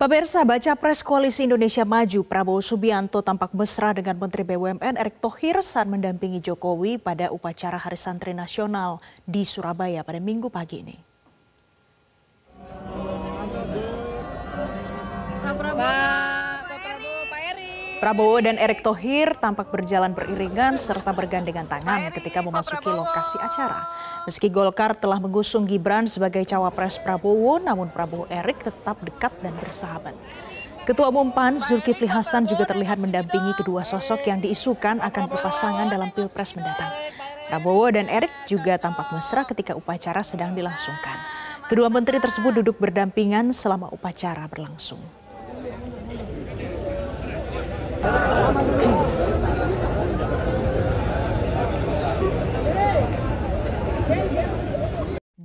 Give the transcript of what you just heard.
Pemirsa baca pres Koalisi Indonesia Maju Prabowo Subianto tampak mesra dengan Menteri BUMN Erick Thohir saat mendampingi Jokowi pada upacara Hari Santri Nasional di Surabaya pada minggu pagi ini. Bye. Prabowo dan Erick Thohir tampak berjalan beriringan serta bergandengan tangan ketika memasuki lokasi acara. Meski Golkar telah mengusung Gibran sebagai cawapres Prabowo, namun Prabowo Erick tetap dekat dan bersahabat. Ketua Umum PAN Zulkifli Hasan juga terlihat mendampingi kedua sosok yang diisukan akan berpasangan dalam Pilpres mendatang. Prabowo dan Erick juga tampak mesra ketika upacara sedang dilangsungkan. Kedua menteri tersebut duduk berdampingan selama upacara berlangsung.